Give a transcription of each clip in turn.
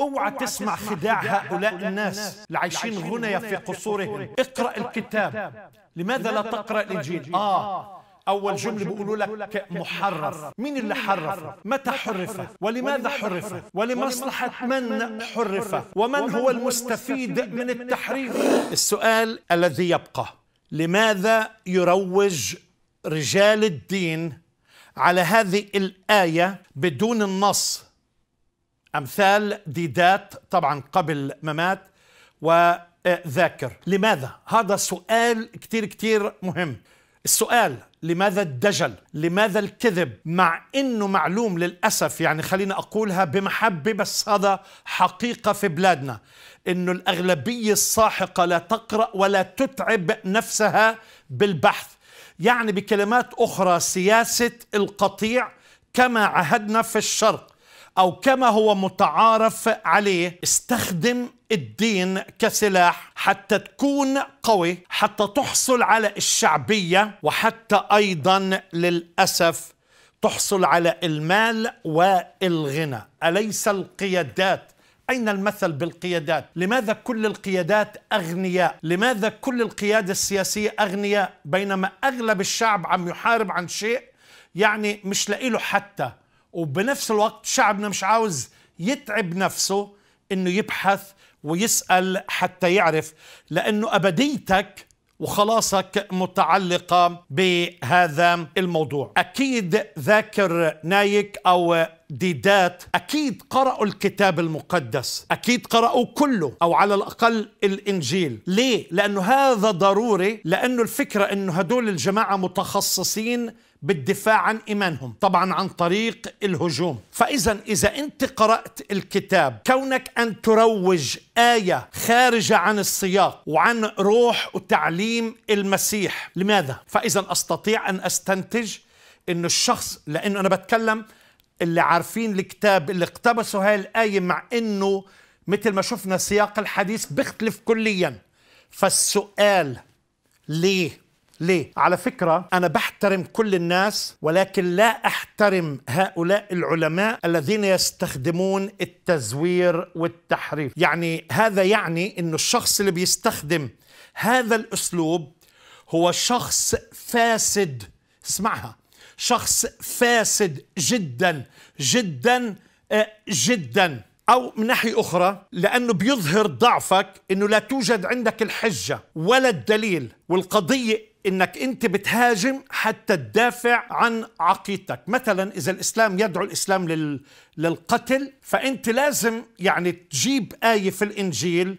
اوعى تسمع خداع هؤلاء الناس اللي عايشين غنيا في قصورهم اقرأ الكتاب لماذا لا تقرأ الإنجيل آه. آه أول جملة بيقولوا لك محرف مين اللي حرف متى حرف ولماذا حرف ولمصلحة من حرف ومن هو المستفيد من التحريف السؤال الذي يبقى لماذا يروج رجال الدين على هذه الآية بدون النص أمثال ديدات طبعا قبل ممات وذاكر لماذا؟ هذا سؤال كتير كتير مهم السؤال لماذا الدجل لماذا الكذب مع انه معلوم للاسف يعني خلينا اقولها بمحبه بس هذا حقيقه في بلادنا انه الاغلبيه الساحقه لا تقرا ولا تتعب نفسها بالبحث يعني بكلمات اخرى سياسه القطيع كما عهدنا في الشرق أو كما هو متعارف عليه استخدم الدين كسلاح حتى تكون قوي حتى تحصل على الشعبية وحتى أيضا للأسف تحصل على المال والغنى أليس القيادات أين المثل بالقيادات؟ لماذا كل القيادات أغنياء؟ لماذا كل القيادة السياسية أغنياء بينما أغلب الشعب عم يحارب عن شيء يعني مش لاقي له حتى وبنفس الوقت شعبنا مش عاوز يتعب نفسه انه يبحث ويسال حتى يعرف لانه ابديتك وخلاصك متعلقه بهذا الموضوع اكيد ذاكر نايك او ديدات اكيد قرأوا الكتاب المقدس اكيد قرأوا كله او على الاقل الانجيل ليه لانه هذا ضروري لانه الفكره انه هدول الجماعه متخصصين بالدفاع عن إيمانهم طبعا عن طريق الهجوم فإذا إذا أنت قرأت الكتاب كونك أن تروج آية خارجة عن السياق وعن روح وتعليم المسيح لماذا؟ فإذا أستطيع أن أستنتج أن الشخص لأنه أنا بتكلم اللي عارفين الكتاب اللي اقتبسوا هاي الآية مع أنه مثل ما شفنا سياق الحديث بيختلف كليا فالسؤال ليه ليه؟ على فكرة أنا بحترم كل الناس ولكن لا أحترم هؤلاء العلماء الذين يستخدمون التزوير والتحريف يعني هذا يعني أن الشخص اللي بيستخدم هذا الأسلوب هو شخص فاسد اسمعها شخص فاسد جدا جدا آه، جدا أو من ناحية أخرى لأنه بيظهر ضعفك أنه لا توجد عندك الحجة ولا الدليل والقضية انك انت بتهاجم حتى تدافع عن عقيدتك مثلا اذا الاسلام يدعو الاسلام لل... للقتل فانت لازم يعني تجيب ايه في الانجيل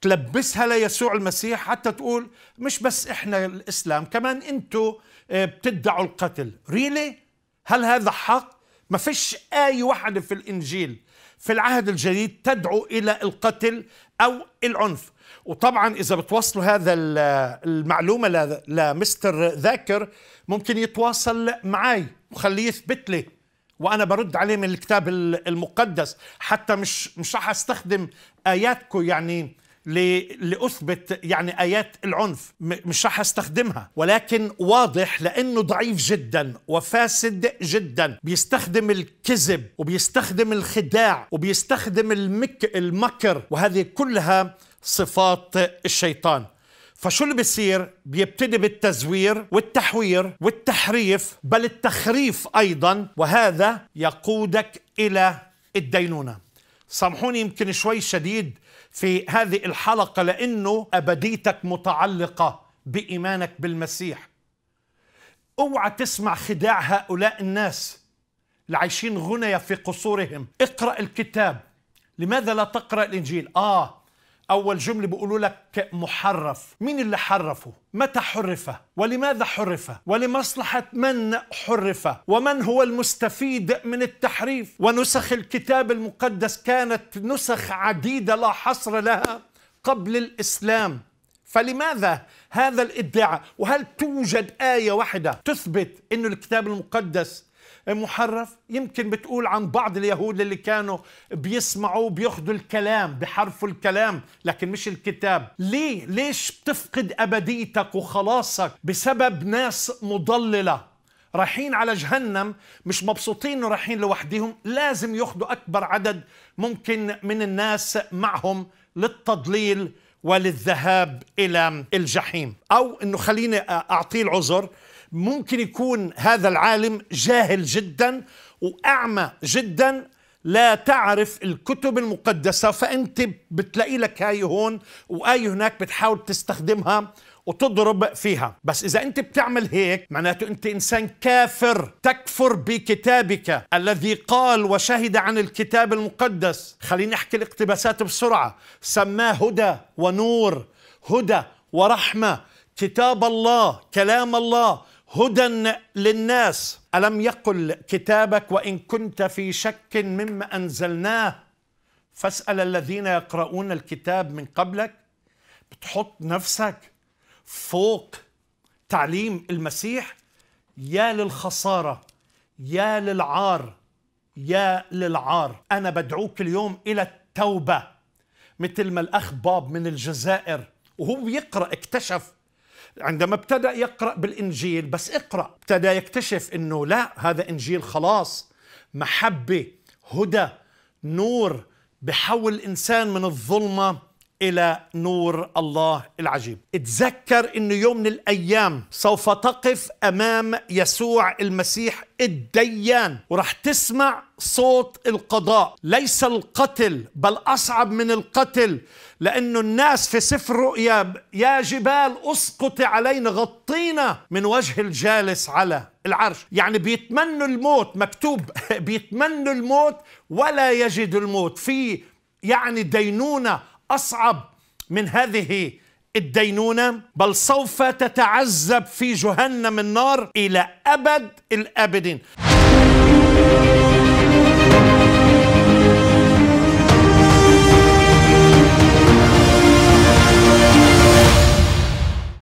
تلبسها ليسوع المسيح حتى تقول مش بس احنا الاسلام كمان انتوا آه، بتدعوا القتل ريلي really? هل هذا حق ما فيش ايه واحده في الانجيل في العهد الجديد تدعو إلى القتل أو العنف وطبعا إذا بتوصلوا هذا المعلومة لمستر ذاكر ممكن يتواصل معي وخليه يثبت لي وانا برد عليه من الكتاب المقدس حتى مش مش راح استخدم اياتكم يعني لاثبت يعني ايات العنف مش راح استخدمها ولكن واضح لانه ضعيف جدا وفاسد جدا بيستخدم الكذب وبيستخدم الخداع وبيستخدم المك المكر وهذه كلها صفات الشيطان فشو اللي بيصير؟ بيبتدي بالتزوير والتحوير والتحريف بل التخريف ايضا وهذا يقودك الى الدينونه سامحوني يمكن شوي شديد في هذه الحلقة لأنه أبديتك متعلقة بإيمانك بالمسيح اوعى تسمع خداع هؤلاء الناس اللي عايشين غنيا في قصورهم اقرأ الكتاب لماذا لا تقرأ الإنجيل؟ آه أول جملة بيقولوا لك محرف مين اللي حرفه؟ متى حرف؟ ولماذا حرف؟ ولمصلحة من حرف؟ ومن هو المستفيد من التحريف؟ ونسخ الكتاب المقدس كانت نسخ عديدة لا حصر لها قبل الإسلام فلماذا هذا الادعاء وهل توجد آية واحدة تثبت أن الكتاب المقدس محرف يمكن بتقول عن بعض اليهود اللي كانوا بيسمعوا بياخذوا الكلام بحرفوا الكلام لكن مش الكتاب ليه ليش بتفقد أبديتك وخلاصك بسبب ناس مضللة رايحين على جهنم مش مبسوطين انه رايحين لوحدهم لازم ياخذوا اكبر عدد ممكن من الناس معهم للتضليل وللذهاب الى الجحيم او انه خليني اعطيه العذر ممكن يكون هذا العالم جاهل جدا وأعمى جدا لا تعرف الكتب المقدسة فأنت بتلاقي لك هاي هون وآي هناك بتحاول تستخدمها وتضرب فيها بس إذا أنت بتعمل هيك معناته أنت إنسان كافر تكفر بكتابك الذي قال وشهد عن الكتاب المقدس خليني أحكي الاقتباسات بسرعة سماه هدى ونور هدى ورحمة كتاب الله كلام الله هدى للناس الم يقل كتابك وان كنت في شك مما انزلناه فاسال الذين يقرؤون الكتاب من قبلك بتحط نفسك فوق تعليم المسيح يا للخساره يا للعار يا للعار انا بدعوك اليوم الى التوبه مثل ما الاخ باب من الجزائر وهو بيقرا اكتشف عندما ابتدأ يقرأ بالإنجيل بس اقرأ ابتدى يكتشف أنه لا هذا إنجيل خلاص محبة هدى نور بحول الإنسان من الظلمة إلى نور الله العجيب اتذكر أن يوم من الأيام سوف تقف أمام يسوع المسيح الديان ورح تسمع صوت القضاء ليس القتل بل أصعب من القتل لأنه الناس في سفر رؤيا يا جبال أسقط علينا غطينا من وجه الجالس على العرش يعني بيتمنوا الموت مكتوب بيتمنوا الموت ولا يجد الموت في يعني دينونة اصعب من هذه الدينونه بل سوف تتعذب في جهنم النار الى ابد الابدين